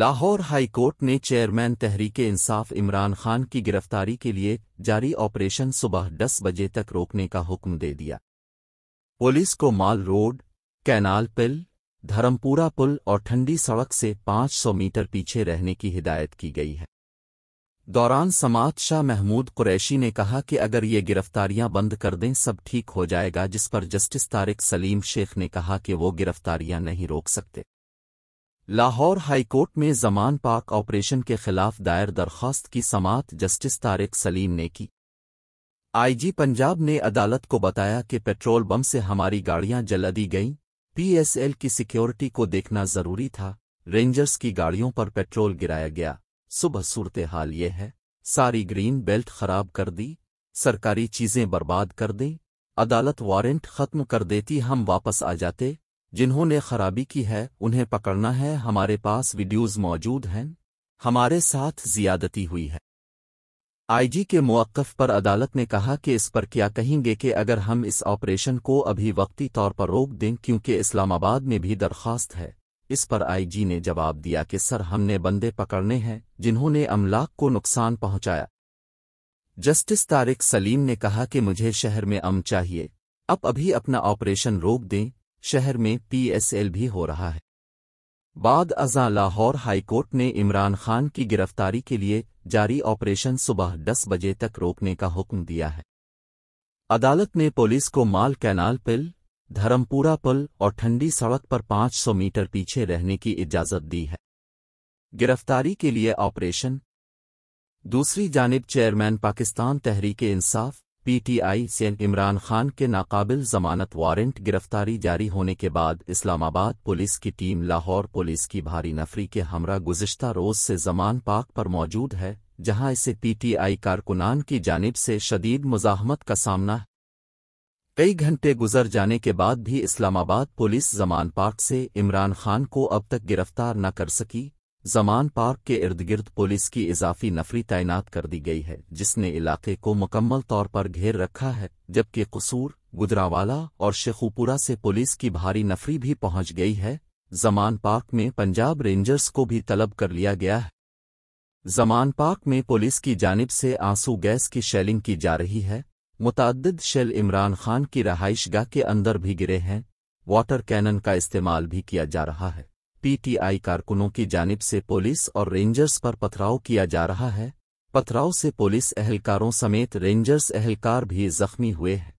Lahore high court ने chairman Tehreek Insaf Imran Khan की गिरफ्तारी के लिए जारी ऑपरेशन सुबह 10 बजे तक रोकने का हुक्म दे दिया पुलिस को माल रोड कैनाल पिल धर्मपुरा पुल और ठंडी सड़क से 500 मीटर पीछे रहने की हिदायत की गई है दौरान समाज शाह महमूद कुरैशी ने कहा कि अगर ये गिरफ्तारियां बंद कर दें सब ठीक हो जाएगा जिस पर जस्टिस तारिक सलीम शेख ने कहा कि वो गिरफ्तारियां नहीं रोक सकते लाहौर हाईकोर्ट में जमान पाक ऑपरेशन के खिलाफ दायर दरख्वास्त की समात जस्टिस तारिक सलीम ने की आईजी पंजाब ने अदालत को बताया कि पेट्रोल बम से हमारी गाड़ियां जला दी गईं पीएसएल की सिक्योरिटी को देखना जरूरी था रेंजर्स की गाड़ियों पर पेट्रोल गिराया गया सुबह सूरत हाल ये है सारी ग्रीन बेल्ट खराब कर दी सरकारी चीजें बर्बाद कर दें अदालत वारंट खत्म कर देती हम वापस आ जाते जिन्होंने खराबी की है उन्हें पकड़ना है हमारे पास वीडियोज़ मौजूद हैं हमारे साथ ज्यादती हुई है आईजी के मौक़ पर अदालत ने कहा कि इस पर क्या कहेंगे कि अगर हम इस ऑपरेशन को अभी वक्ती तौर पर रोक दें क्योंकि इस्लामाबाद में भी दरख्वास्त है इस पर आईजी ने जवाब दिया कि सर हमने बंदे पकड़ने हैं जिन्होंने अमलाक को नुकसान पहुंचाया जस्टिस तारिक सलीम ने कहा कि मुझे शहर में अम चाहिए अब अभी अपना ऑपरेशन रोक दें शहर में पीएसएल भी हो रहा है बाद अजा लाहौर हाईकोर्ट ने इमरान खान की गिरफ्तारी के लिए जारी ऑपरेशन सुबह 10 बजे तक रोकने का हुक्म दिया है अदालत ने पुलिस को माल कैनाल पिल धर्मपुरा पुल और ठंडी सड़क पर 500 मीटर पीछे रहने की इजाज़त दी है गिरफ्तारी के लिए ऑपरेशन दूसरी जानब चेयरमैन पाकिस्तान तहरीक इंसाफ पीटीआई से इमरान खान के नाकाबिल जमानत वारंट गिरफ्तारी जारी होने के बाद इस्लामाबाद पुलिस की टीम लाहौर पुलिस की भारी नफरी के हमरा गुजशत रोज से जमान पाक पर मौजूद है जहां इसे पीटीआई कारकुनान की जानब से शदीद मुजाहमत का सामना है कई घंटे गुजर जाने के बाद भी इस्लामाबाद पुलिस जमान पाक से इमरान खान को अब तक गिरफ्तार न कर सकी जमान पार्क के इर्द गिर्द पुलिस की इजाफी नफरी तैनात कर दी गई है जिसने इलाके को मुकम्मल तौर पर घेर रखा है जबकि कसूर गुजरावाला और शेखुपुरा से पुलिस की भारी नफरी भी पहुंच गई है जमान पार्क में पंजाब रेंजर्स को भी तलब कर लिया गया है जमान पार्क में पुलिस की जानब से आंसू गैस की शेलिंग की जा रही है मुतद शेल इमरान खान की रहाइशगाह के अंदर भी गिरे हैं वाटर कैनन का इस्तेमाल भी किया जा रहा है पीटीआई कारकुनों की जानिब से पुलिस और रेंजर्स पर पथराव किया जा रहा है पथराव से पुलिस अहलकारों समेत रेंजर्स एहलकार भी जख्मी हुए हैं